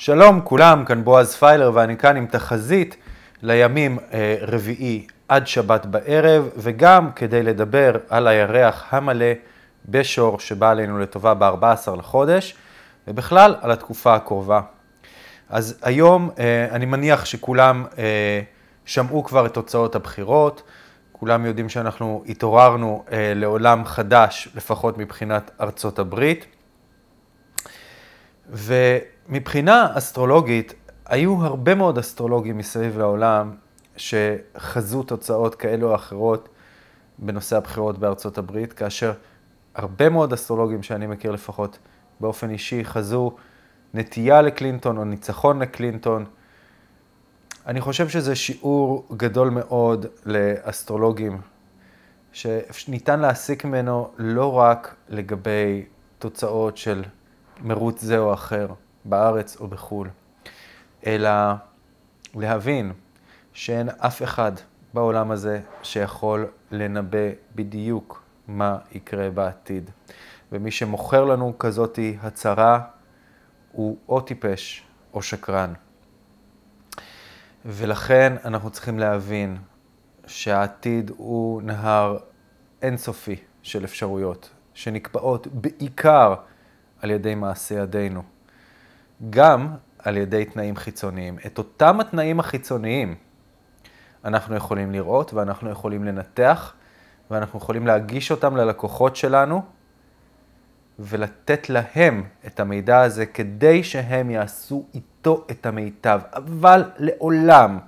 שלום כולם, כאן בועז פיילר ואני כאן עם תחזית לימים אה, רביעי עד שבת בערב, וגם כדי לדבר על הירח המלא בשור שבא עלינו לטובה ב-14 לחודש, ובכלל על התקופה הקרובה. אז היום אה, אני מניח שכולם אה, שמעו כבר את תוצאות הבחירות, כולם יודעים שאנחנו התעוררנו לעולם חדש, לפחות מבחינת ארצות הברית. ו... מבחינה אסטרולוגית, היו הרבה מאוד אסטרולוגים מסביב לעולם שחזו תוצאות כאלו או אחרות בנושא הבחירות בארצות הברית, כאשר הרבה מאוד אסטרולוגים שאני מכיר לפחות באופן אישי חזו נטייה לקלינטון או ניצחון לקלינטון. אני חושב שזה שיעור גדול מאוד לאסטרולוגים, שניתן להסיק ממנו לא רק לגבי תוצאות של מרוץ זה או אחר. בארץ או בחו"ל, אלא להבין שאין אף אחד בעולם הזה שיכול לנבא בדיוק מה יקרה בעתיד. ומי שמוכר לנו כזאתי הצהרה הוא או טיפש או שקרן. ולכן אנחנו צריכים להבין שהעתיד הוא נהר אינסופי של אפשרויות, שנקבעות בעיקר על ידי מעשי ידינו. גם על ידי תנאים חיצוניים. את אותם התנאים החיצוניים אנחנו יכולים לראות ואנחנו יכולים לנתח ואנחנו יכולים להגיש אותם ללקוחות שלנו ולתת להם את המידע הזה כדי שהם יעשו איתו את המיטב. אבל לעולם,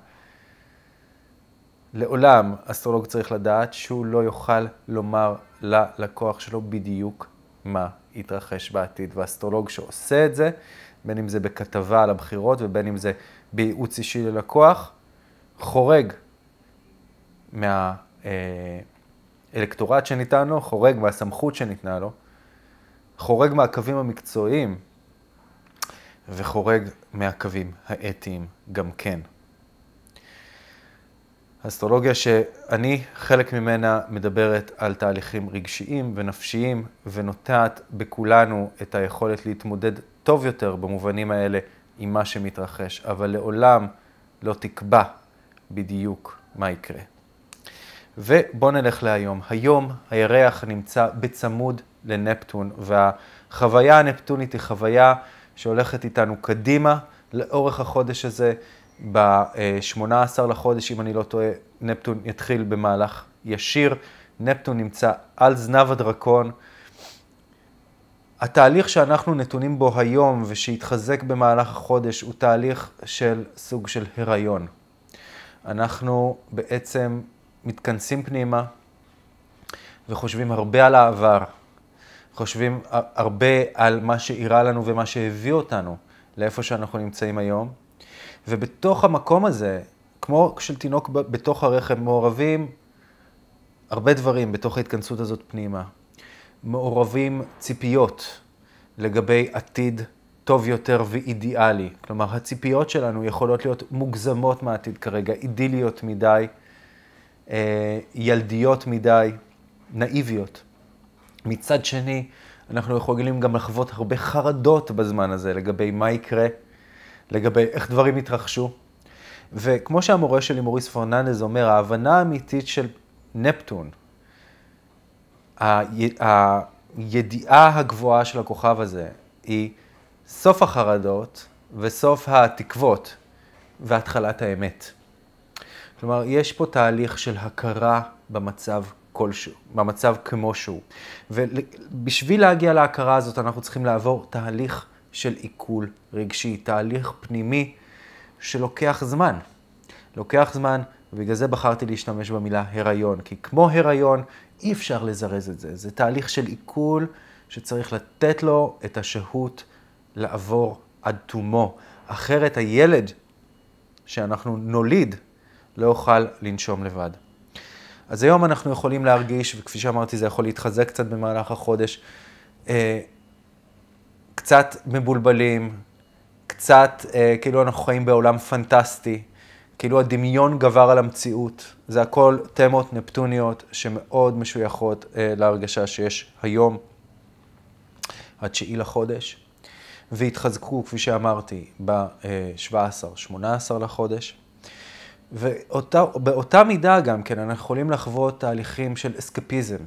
לעולם אסטרולוג צריך לדעת שהוא לא יוכל לומר ללקוח שלו בדיוק מה יתרחש בעתיד. ואסטרולוג שעושה את זה, בין אם זה בכתבה על הבחירות ובין אם זה בייעוץ אישי ללקוח, חורג מהאלקטורט אה, שניתן לו, חורג מהסמכות שניתנה לו, חורג מהקווים המקצועיים וחורג מהקווים האתיים גם כן. אסטרולוגיה שאני, חלק ממנה מדברת על תהליכים רגשיים ונפשיים ונוטעת בכולנו את היכולת להתמודד טוב יותר במובנים האלה עם מה שמתרחש, אבל לעולם לא תקבע בדיוק מה יקרה. ובואו נלך להיום. היום הירח נמצא בצמוד לנפטון, והחוויה הנפטונית היא חוויה שהולכת איתנו קדימה לאורך החודש הזה. ב-18 לחודש, אם אני לא טועה, נפטון יתחיל במהלך ישיר. נפטון נמצא על זנב הדרקון. התהליך שאנחנו נתונים בו היום ושהתחזק במהלך החודש הוא תהליך של סוג של הריון. אנחנו בעצם מתכנסים פנימה וחושבים הרבה על העבר, חושבים הרבה על מה שאירע לנו ומה שהביא אותנו לאיפה שאנחנו נמצאים היום, ובתוך המקום הזה, כמו של תינוק בתוך הרחם, מעורבים הרבה דברים בתוך ההתכנסות הזאת פנימה. מעורבים ציפיות לגבי עתיד טוב יותר ואידיאלי. כלומר, הציפיות שלנו יכולות להיות מוגזמות מהעתיד כרגע, אידיליות מדי, אה, ילדיות מדי, נאיביות. מצד שני, אנחנו יכולים גם לחוות הרבה חרדות בזמן הזה לגבי מה יקרה, לגבי איך דברים יתרחשו. וכמו שהמורה שלי, מוריס פרננדז, אומר, ההבנה האמיתית של נפטון, הידיעה הגבוהה של הכוכב הזה היא סוף החרדות וסוף התקוות והתחלת האמת. כלומר, יש פה תהליך של הכרה במצב כלשהו, במצב כמו שהוא. ובשביל להגיע להכרה הזאת אנחנו צריכים לעבור תהליך של עיכול רגשי, תהליך פנימי שלוקח זמן. לוקח זמן ובגלל זה בחרתי להשתמש במילה הריון, כי כמו הריון אי אפשר לזרז את זה. זה תהליך של עיכול שצריך לתת לו את השהות לעבור עד תומו. אחרת הילד שאנחנו נוליד לא אוכל לנשום לבד. אז היום אנחנו יכולים להרגיש, וכפי שאמרתי, זה יכול להתחזק קצת במהלך החודש, אה, קצת מבולבלים, קצת אה, כאילו אנחנו חיים בעולם פנטסטי, כאילו הדמיון גבר על המציאות. זה הכל תמות נפטוניות שמאוד משויכות אה, להרגשה שיש היום, התשיעי לחודש, והתחזקו, כפי שאמרתי, ב-17, 18 לחודש. ובאותה מידה גם כן, אנחנו יכולים לחוות תהליכים של אסקפיזם.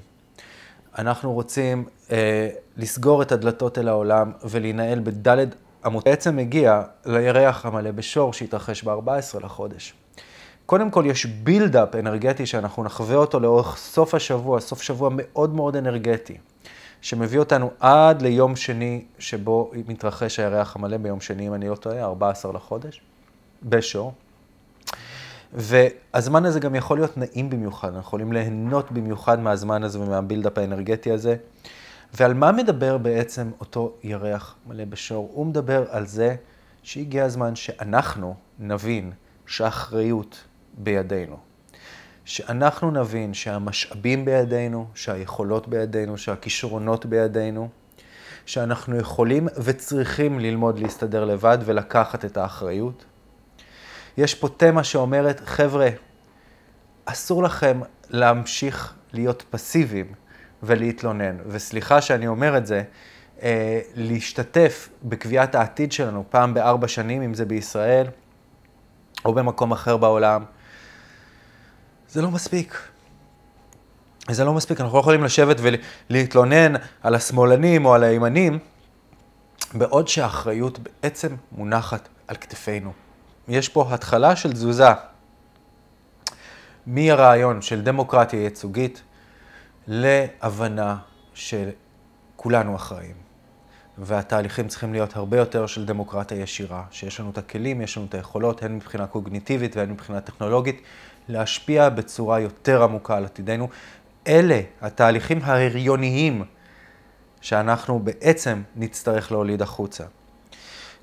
אנחנו רוצים אה, לסגור את הדלתות אל העולם ולהינעל בדלת המוטה בעצם מגיע לירח המלא בשור שהתרחש ב-14 לחודש. קודם כל יש בילדאפ אנרגטי שאנחנו נחווה אותו לאורך סוף השבוע, סוף שבוע מאוד מאוד אנרגטי, שמביא אותנו עד ליום שני שבו מתרחש הירח המלא ביום שני, אם אני לא טועה, 14 לחודש, בשור. והזמן הזה גם יכול להיות נעים במיוחד, אנחנו יכולים ליהנות במיוחד מהזמן הזה ומהבילדאפ האנרגטי הזה. ועל מה מדבר בעצם אותו ירח מלא בשור? הוא מדבר על זה שהגיע הזמן שאנחנו נבין שהאחריות בידינו. שאנחנו נבין שהמשאבים בידינו, שהיכולות בידינו, שהכישרונות בידינו, שאנחנו יכולים וצריכים ללמוד להסתדר לבד ולקחת את האחריות. יש פה תמה שאומרת, חבר'ה, אסור לכם להמשיך להיות פסיביים ולהתלונן. וסליחה שאני אומר את זה, אה, להשתתף בקביעת העתיד שלנו פעם בארבע שנים, אם זה בישראל או במקום אחר בעולם, זה לא מספיק. זה לא מספיק, אנחנו לא יכולים לשבת ולהתלונן על השמאלנים או על הימנים, בעוד שהאחריות בעצם מונחת על כתפינו. יש פה התחלה של תזוזה מהרעיון של דמוקרטיה ייצוגית, להבנה שכולנו אחראים. והתהליכים צריכים להיות הרבה יותר של דמוקרטיה ישירה, שיש לנו את הכלים, יש לנו את היכולות, הן מבחינה קוגניטיבית והן מבחינה טכנולוגית, להשפיע בצורה יותר עמוקה על עתידנו. אלה התהליכים ההריוניים שאנחנו בעצם נצטרך להוליד החוצה.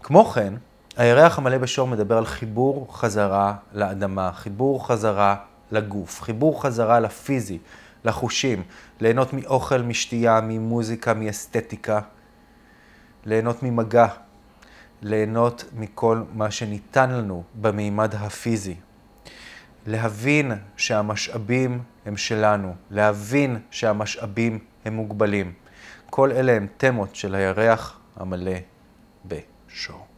כמו כן, הירח המלא בשור מדבר על חיבור חזרה לאדמה, חיבור חזרה לגוף, חיבור חזרה לפיזי, לחושים, ליהנות מאוכל, משתייה, ממוזיקה, מאסתטיקה, ליהנות ממגע, ליהנות מכל מה שניתן לנו במימד הפיזי. להבין שהמשאבים הם שלנו, להבין שהמשאבים הם מוגבלים. כל אלה הם תמות של הירח המלא בשור.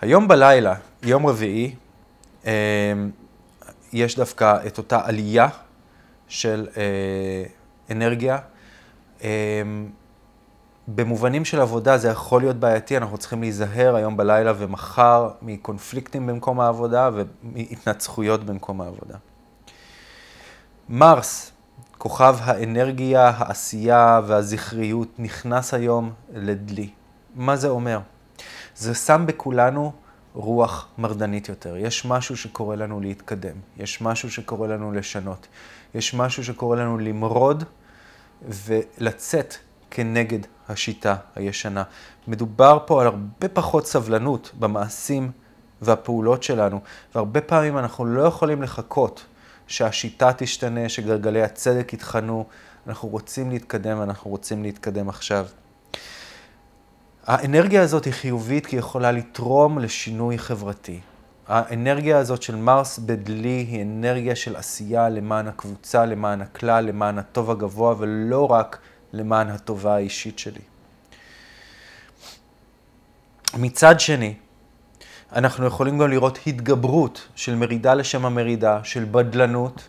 היום בלילה, יום רביעי, אמ, יש דווקא את אותה עלייה של אה, אנרגיה. אמ, במובנים של עבודה זה יכול להיות בעייתי, אנחנו צריכים להיזהר היום בלילה ומחר מקונפליקטים במקום העבודה ומהתנצחויות במקום העבודה. מרס, כוכב האנרגיה, העשייה והזכריות, נכנס היום לדלי. מה זה אומר? זה שם בכולנו רוח מרדנית יותר. יש משהו שקורא לנו להתקדם, יש משהו שקורא לנו לשנות, יש משהו שקורא לנו למרוד ולצאת כנגד השיטה הישנה. מדובר פה על הרבה פחות סבלנות במעשים והפעולות שלנו, והרבה פעמים אנחנו לא יכולים לחכות שהשיטה תשתנה, שגלגלי הצדק יתחנו. אנחנו רוצים להתקדם אנחנו רוצים להתקדם עכשיו. האנרגיה הזאת היא חיובית כי היא יכולה לתרום לשינוי חברתי. האנרגיה הזאת של מרס בדלי היא אנרגיה של עשייה למען הקבוצה, למען הכלל, למען הטוב הגבוה, ולא רק למען הטובה האישית שלי. מצד שני, אנחנו יכולים גם לראות התגברות של מרידה לשם המרידה, של בדלנות,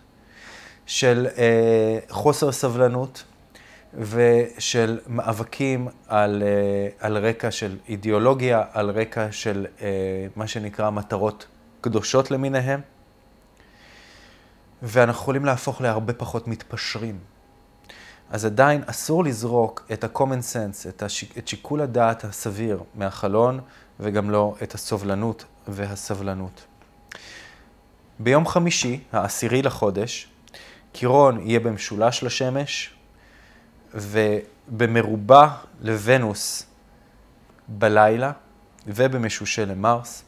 של אה, חוסר סבלנות, ושל מאבקים על, אה, על רקע של אידיאולוגיה, על רקע של אה, מה שנקרא מטרות קדושות למיניהם, ואנחנו יכולים להפוך להרבה פחות מתפשרים. אז עדיין אסור לזרוק את ה-common sense, את, הש... את שיקול הדעת הסביר מהחלון, וגם לא את הסובלנות והסבלנות. ביום חמישי, העשירי לחודש, קירון יהיה במשולש לשמש, ובמרובע לוונוס בלילה ובמשושה למרס.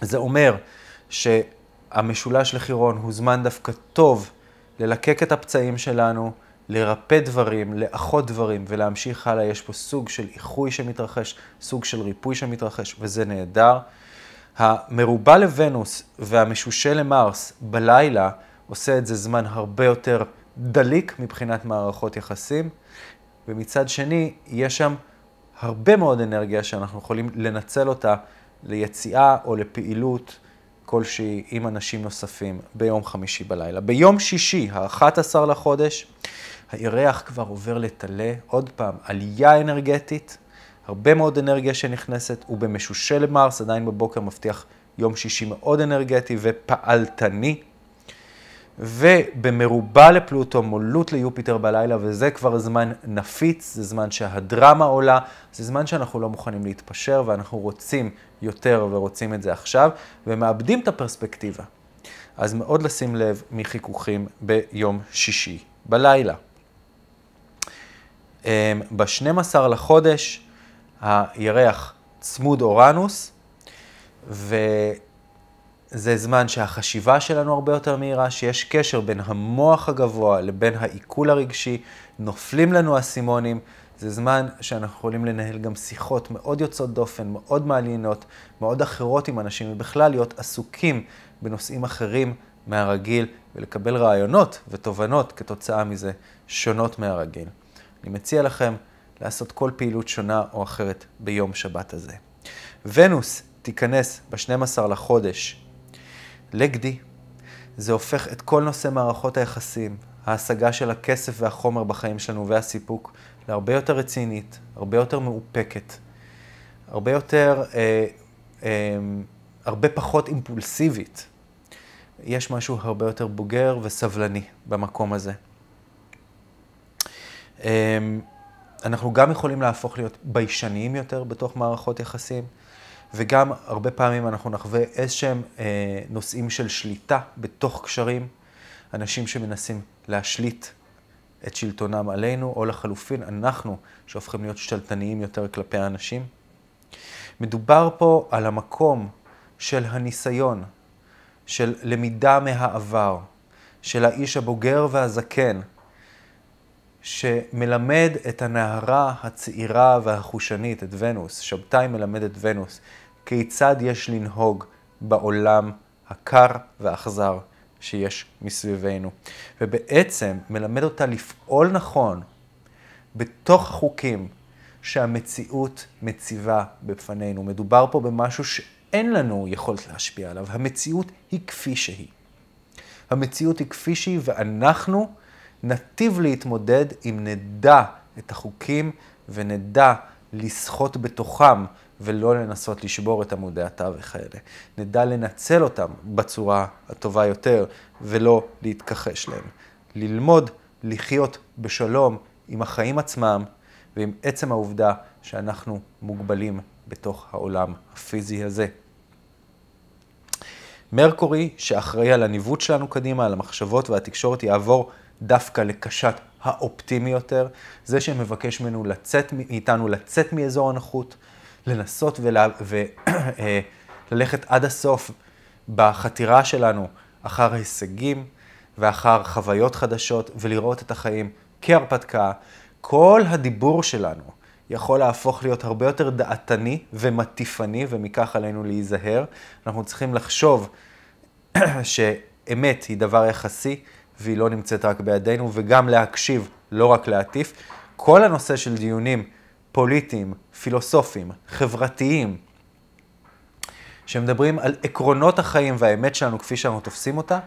זה אומר שהמשולש לחירון הוא זמן דווקא טוב ללקק את הפצעים שלנו, לרפא דברים, לאחות דברים ולהמשיך הלאה. יש פה סוג של איחוי שמתרחש, סוג של ריפוי שמתרחש, וזה נהדר. המרובע לוונוס והמשושה למרס בלילה עושה את זה זמן הרבה יותר דליק מבחינת מערכות יחסים, ומצד שני, יש שם הרבה מאוד אנרגיה שאנחנו יכולים לנצל אותה ליציאה או לפעילות כלשהי עם אנשים נוספים ביום חמישי בלילה. ביום שישי, ה-11 לחודש, הירח כבר עובר לטלה, עוד פעם, עלייה אנרגטית, הרבה מאוד אנרגיה שנכנסת, הוא במשושל מרס, עדיין בבוקר מבטיח יום שישי מאוד אנרגטי ופעלתני. ובמרובה לפלוטו מולות ליופיטר בלילה, וזה כבר זמן נפיץ, זה זמן שהדרמה עולה, זה זמן שאנחנו לא מוכנים להתפשר ואנחנו רוצים יותר ורוצים את זה עכשיו, ומאבדים את הפרספקטיבה. אז מאוד לשים לב מחיכוכים ביום שישי בלילה. אמ, ב-12 לחודש הירח צמוד אורנוס, ו... זה זמן שהחשיבה שלנו הרבה יותר מהירה, שיש קשר בין המוח הגבוה לבין העיכול הרגשי, נופלים לנו אסימונים, זה זמן שאנחנו יכולים לנהל גם שיחות מאוד יוצאות דופן, מאוד מעניינות, מאוד אחרות עם אנשים, ובכלל להיות עסוקים בנושאים אחרים מהרגיל, ולקבל רעיונות ותובנות כתוצאה מזה שונות מהרגיל. אני מציע לכם לעשות כל פעילות שונה או אחרת ביום שבת הזה. ונוס תיכנס ב-12 לחודש לגדי, זה הופך את כל נושא מערכות היחסים, ההשגה של הכסף והחומר בחיים שלנו והסיפוק, להרבה יותר רצינית, הרבה יותר מאופקת, הרבה יותר, אה, אה, הרבה פחות אימפולסיבית. יש משהו הרבה יותר בוגר וסבלני במקום הזה. אה, אנחנו גם יכולים להפוך להיות ביישניים יותר בתוך מערכות יחסים. וגם הרבה פעמים אנחנו נחווה איזשהם אה, נושאים של שליטה בתוך קשרים, אנשים שמנסים להשליט את שלטונם עלינו, או לחלופין, אנחנו שהופכים להיות שלטניים יותר כלפי האנשים. מדובר פה על המקום של הניסיון, של למידה מהעבר, של האיש הבוגר והזקן, שמלמד את הנערה הצעירה והחושנית, את ונוס, שבתאי מלמד את ונוס, כיצד יש לנהוג בעולם הקר והאכזר שיש מסביבנו. ובעצם מלמד אותה לפעול נכון בתוך החוקים שהמציאות מציבה בפנינו. מדובר פה במשהו שאין לנו יכולת להשפיע עליו. המציאות היא כפי שהיא. המציאות היא כפי שהיא, ואנחנו נטיב להתמודד אם נדע את החוקים ונדע לסחוט בתוכם ולא לנסות לשבור את עמודי התווך האלה. נדע לנצל אותם בצורה הטובה יותר ולא להתכחש להם. ללמוד לחיות בשלום עם החיים עצמם ועם עצם העובדה שאנחנו מוגבלים בתוך העולם הפיזי הזה. מרקורי, שאחראי על הניווט שלנו קדימה, על המחשבות והתקשורת, יעבור דווקא לקשת האופטימי יותר, זה שמבקש ממנו לצאת, מאיתנו לצאת מאזור הנוחות, לנסות וללכת אה, עד הסוף בחתירה שלנו אחר הישגים ואחר חוויות חדשות ולראות את החיים כהרפתקה. כל הדיבור שלנו יכול להפוך להיות הרבה יותר דעתני ומטיפני, ומכך עלינו להיזהר. אנחנו צריכים לחשוב שאמת היא דבר יחסי, והיא לא נמצאת רק בידינו, וגם להקשיב, לא רק להטיף. כל הנושא של דיונים פוליטיים, פילוסופיים, חברתיים, שמדברים על עקרונות החיים והאמת שלנו כפי שאנחנו תופסים אותה,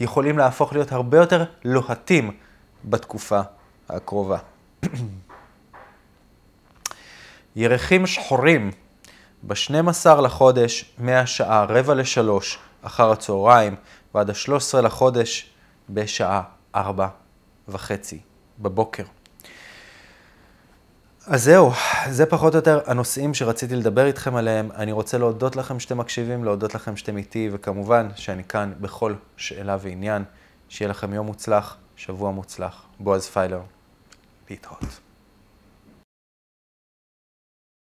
יכולים להפוך להיות הרבה יותר לוהטים בתקופה הקרובה. ירחים שחורים, ב-12 לחודש, מהשעה רבע לשלוש אחר הצהריים ועד ה-13 לחודש, בשעה ארבע וחצי בבוקר. אז זהו, זה פחות או יותר הנושאים שרציתי לדבר איתכם עליהם. אני רוצה להודות לכם שאתם מקשיבים, להודות לכם שאתם איתי, וכמובן שאני כאן בכל שאלה ועניין. שיהיה לכם יום מוצלח, שבוע מוצלח. בועז פיילר, להתראות.